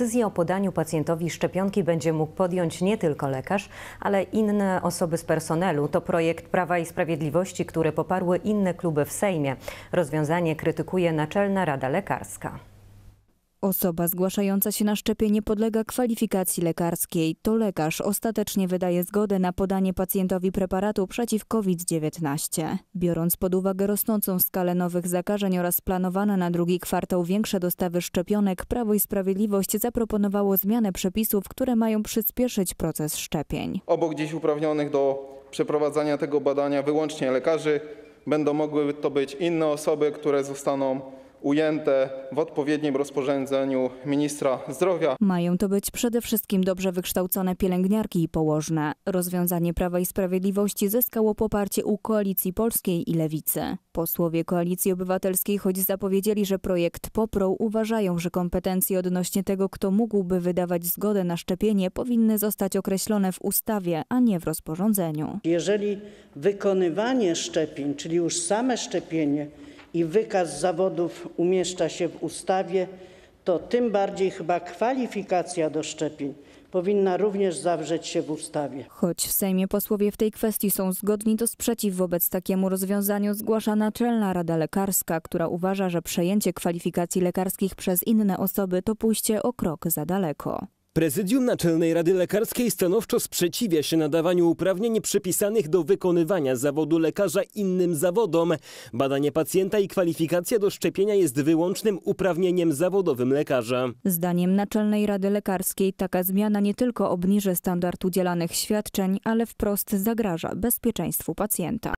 Decyzję o podaniu pacjentowi szczepionki będzie mógł podjąć nie tylko lekarz, ale inne osoby z personelu. To projekt Prawa i Sprawiedliwości, które poparły inne kluby w Sejmie. Rozwiązanie krytykuje Naczelna Rada Lekarska. Osoba zgłaszająca się na szczepienie podlega kwalifikacji lekarskiej. To lekarz ostatecznie wydaje zgodę na podanie pacjentowi preparatu przeciw COVID-19. Biorąc pod uwagę rosnącą skalę nowych zakażeń oraz planowane na drugi kwartał większe dostawy szczepionek, Prawo i Sprawiedliwość zaproponowało zmianę przepisów, które mają przyspieszyć proces szczepień. Obok dziś uprawnionych do przeprowadzania tego badania wyłącznie lekarzy będą mogły to być inne osoby, które zostaną ujęte w odpowiednim rozporządzeniu ministra zdrowia. Mają to być przede wszystkim dobrze wykształcone pielęgniarki i położne. Rozwiązanie Prawa i Sprawiedliwości zyskało poparcie u Koalicji Polskiej i Lewicy. Posłowie Koalicji Obywatelskiej, choć zapowiedzieli, że projekt poprą, uważają, że kompetencje odnośnie tego, kto mógłby wydawać zgodę na szczepienie, powinny zostać określone w ustawie, a nie w rozporządzeniu. Jeżeli wykonywanie szczepień, czyli już same szczepienie, i wykaz zawodów umieszcza się w ustawie, to tym bardziej chyba kwalifikacja do szczepień powinna również zawrzeć się w ustawie. Choć w Sejmie posłowie w tej kwestii są zgodni, to sprzeciw wobec takiemu rozwiązaniu zgłasza Naczelna Rada Lekarska, która uważa, że przejęcie kwalifikacji lekarskich przez inne osoby to pójście o krok za daleko. Prezydium Naczelnej Rady Lekarskiej stanowczo sprzeciwia się nadawaniu uprawnień przypisanych do wykonywania zawodu lekarza innym zawodom. Badanie pacjenta i kwalifikacja do szczepienia jest wyłącznym uprawnieniem zawodowym lekarza. Zdaniem Naczelnej Rady Lekarskiej taka zmiana nie tylko obniży standard udzielanych świadczeń, ale wprost zagraża bezpieczeństwu pacjenta.